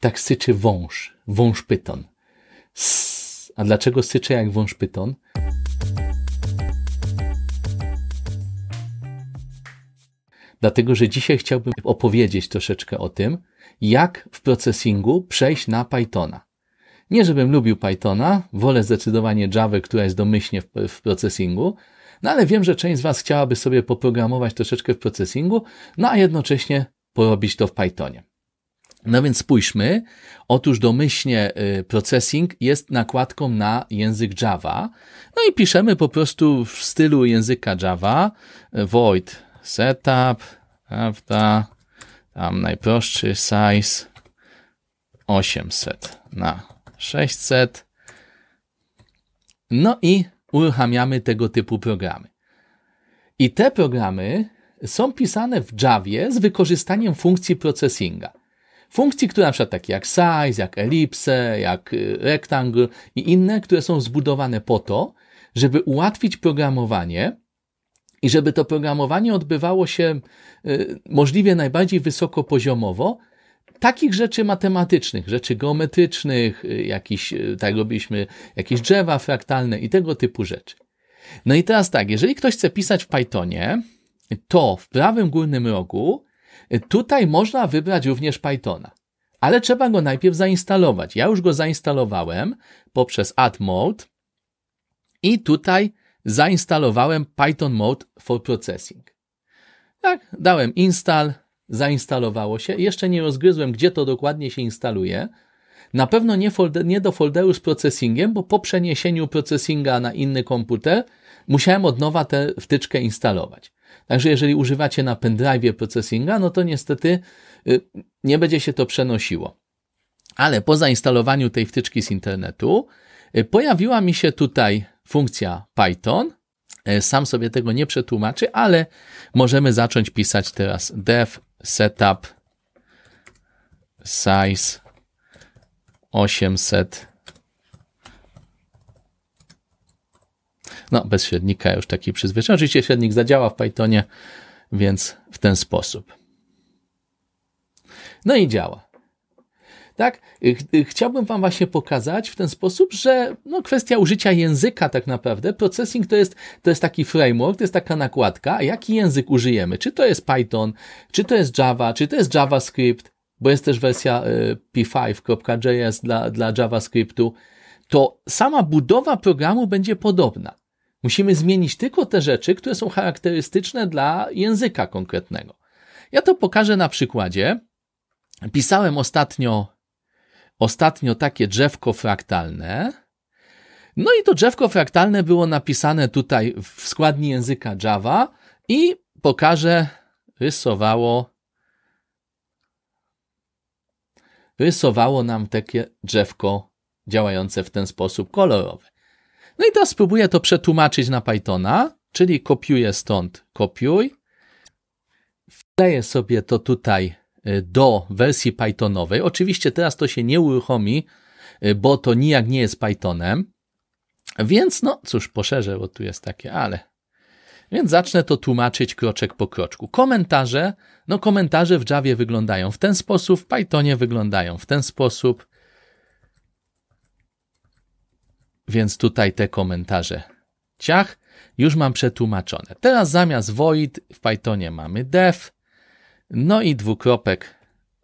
Tak syczy wąż, wąż pyton. A dlaczego syczy jak wąż pyton? Dlatego, że dzisiaj chciałbym opowiedzieć troszeczkę o tym, jak w procesingu przejść na Pythona. Nie, żebym lubił Pythona, wolę zdecydowanie Java, która jest domyślnie w, w procesingu, no ale wiem, że część z Was chciałaby sobie poprogramować troszeczkę w procesingu, no a jednocześnie porobić to w Pythonie. No więc spójrzmy. Otóż domyślnie y, processing jest nakładką na język Java. No i piszemy po prostu w stylu języka Java void setup, prawda? Tam najprostszy size 800 na 600. No i uruchamiamy tego typu programy. I te programy są pisane w Javie z wykorzystaniem funkcji processinga. Funkcji, które na przykład takie jak size, jak elipse, jak y, rectangle i inne, które są zbudowane po to, żeby ułatwić programowanie i żeby to programowanie odbywało się y, możliwie najbardziej wysokopoziomowo, takich rzeczy matematycznych, rzeczy geometrycznych, y, jakiś, y, tak robiliśmy, jakieś drzewa fraktalne i tego typu rzeczy. No i teraz tak, jeżeli ktoś chce pisać w Pythonie, to w prawym górnym rogu y, tutaj można wybrać również Pythona. Ale trzeba go najpierw zainstalować. Ja już go zainstalowałem poprzez add mode i tutaj zainstalowałem Python mode for processing. Tak, dałem install, zainstalowało się. Jeszcze nie rozgryzłem, gdzie to dokładnie się instaluje. Na pewno nie, folder, nie do folderu z procesingiem bo po przeniesieniu procesinga na inny komputer musiałem od nowa tę wtyczkę instalować. Także jeżeli używacie na pendrive processinga, no to niestety y, nie będzie się to przenosiło. Ale po zainstalowaniu tej wtyczki z internetu y, pojawiła mi się tutaj funkcja Python. Y, sam sobie tego nie przetłumaczy, ale możemy zacząć pisać teraz def setup size 800. No, bez średnika już taki przyzwyczajony Oczywiście średnik zadziała w Pythonie, więc w ten sposób. No i działa. Tak? Y, y, chciałbym Wam właśnie pokazać w ten sposób, że no, kwestia użycia języka tak naprawdę, processing to jest, to jest taki framework, to jest taka nakładka, a jaki język użyjemy? Czy to jest Python, czy to jest Java, czy to jest JavaScript, bo jest też wersja y, p5.js dla, dla JavaScriptu, to sama budowa programu będzie podobna. Musimy zmienić tylko te rzeczy, które są charakterystyczne dla języka konkretnego. Ja to pokażę na przykładzie. Pisałem ostatnio ostatnio takie drzewko fraktalne. No i to drzewko fraktalne było napisane tutaj w składni języka Java i pokażę, rysowało rysowało nam takie drzewko działające w ten sposób kolorowe. No i teraz spróbuję to przetłumaczyć na Pythona, czyli kopiuję stąd kopiuj, wleję sobie to tutaj E, do wersji Pythonowej. Oczywiście teraz to się nie uruchomi, e, bo to nijak nie jest Pythonem. Więc no cóż, poszerzę, bo tu jest takie ale. Więc zacznę to tłumaczyć kroczek po kroczku. Komentarze, no komentarze w Javie wyglądają w ten sposób, w Pythonie wyglądają w ten sposób. Więc tutaj te komentarze ciach już mam przetłumaczone. Teraz zamiast void w Pythonie mamy def, no i dwukropek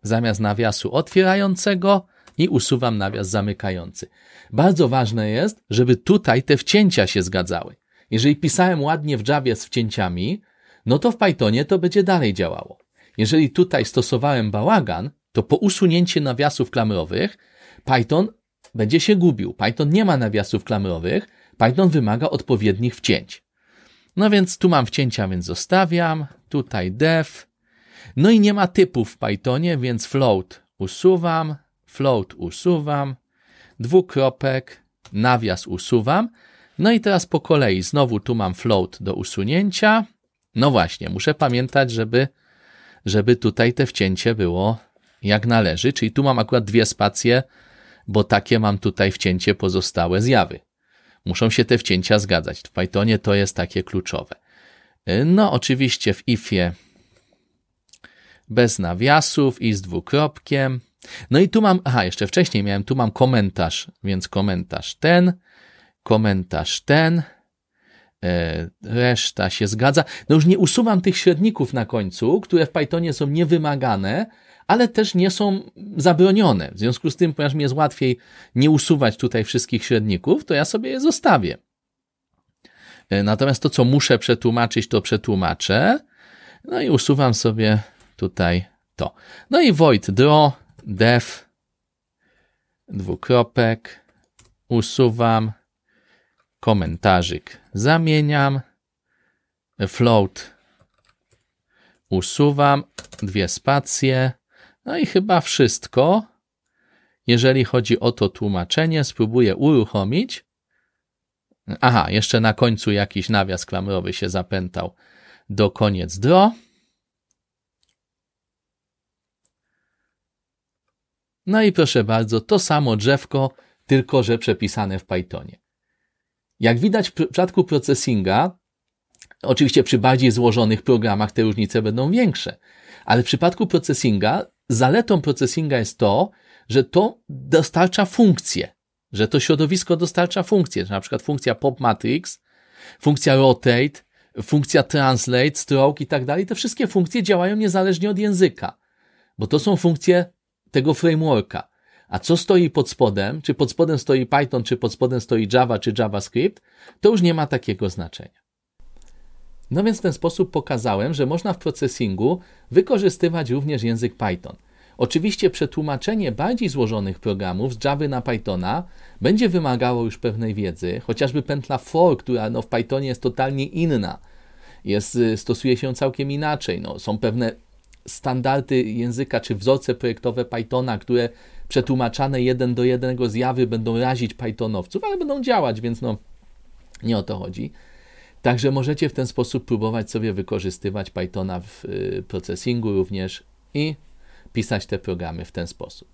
zamiast nawiasu otwierającego i usuwam nawias zamykający. Bardzo ważne jest, żeby tutaj te wcięcia się zgadzały. Jeżeli pisałem ładnie w Javie z wcięciami, no to w Pythonie to będzie dalej działało. Jeżeli tutaj stosowałem bałagan, to po usunięciu nawiasów klamrowych Python będzie się gubił. Python nie ma nawiasów klamrowych, Python wymaga odpowiednich wcięć. No więc tu mam wcięcia, więc zostawiam. Tutaj def, no i nie ma typów w Pythonie, więc float usuwam, float usuwam, dwukropek, nawias usuwam. No i teraz po kolei znowu tu mam float do usunięcia. No właśnie, muszę pamiętać, żeby, żeby tutaj te wcięcie było jak należy, czyli tu mam akurat dwie spacje, bo takie mam tutaj wcięcie pozostałe zjawy. Muszą się te wcięcia zgadzać. W Pythonie to jest takie kluczowe. No oczywiście w ifie bez nawiasów i z dwukropkiem. No i tu mam, aha, jeszcze wcześniej miałem, tu mam komentarz, więc komentarz ten, komentarz ten, e, reszta się zgadza. No już nie usuwam tych średników na końcu, które w Pythonie są niewymagane, ale też nie są zabronione. W związku z tym, ponieważ mi jest łatwiej nie usuwać tutaj wszystkich średników, to ja sobie je zostawię. E, natomiast to, co muszę przetłumaczyć, to przetłumaczę. No i usuwam sobie tutaj to. No i void draw, def, dwukropek, usuwam, komentarzyk zamieniam, float usuwam, dwie spacje, no i chyba wszystko. Jeżeli chodzi o to tłumaczenie, spróbuję uruchomić. Aha, jeszcze na końcu jakiś nawias klamrowy się zapętał do koniec draw. No i proszę bardzo, to samo drzewko, tylko że przepisane w Pythonie. Jak widać w przypadku processinga, oczywiście przy bardziej złożonych programach te różnice będą większe, ale w przypadku processinga, zaletą processinga jest to, że to dostarcza funkcję, że to środowisko dostarcza funkcję, na przykład funkcja pop matrix, funkcja rotate, funkcja translate, stroke i tak dalej, te wszystkie funkcje działają niezależnie od języka, bo to są funkcje tego frameworka. A co stoi pod spodem, czy pod spodem stoi Python, czy pod spodem stoi Java, czy JavaScript, to już nie ma takiego znaczenia. No więc w ten sposób pokazałem, że można w procesingu wykorzystywać również język Python. Oczywiście przetłumaczenie bardziej złożonych programów z Java na Pythona będzie wymagało już pewnej wiedzy, chociażby pętla for, która no, w Pythonie jest totalnie inna. Jest, y, stosuje się całkiem inaczej. No, są pewne standardy języka czy wzorce projektowe Pythona, które przetłumaczane jeden do jednego zjawy będą razić Pythonowców, ale będą działać, więc no nie o to chodzi. Także możecie w ten sposób próbować sobie wykorzystywać Pythona w y, procesingu również i pisać te programy w ten sposób.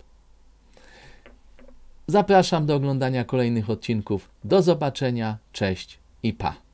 Zapraszam do oglądania kolejnych odcinków. Do zobaczenia, cześć i pa.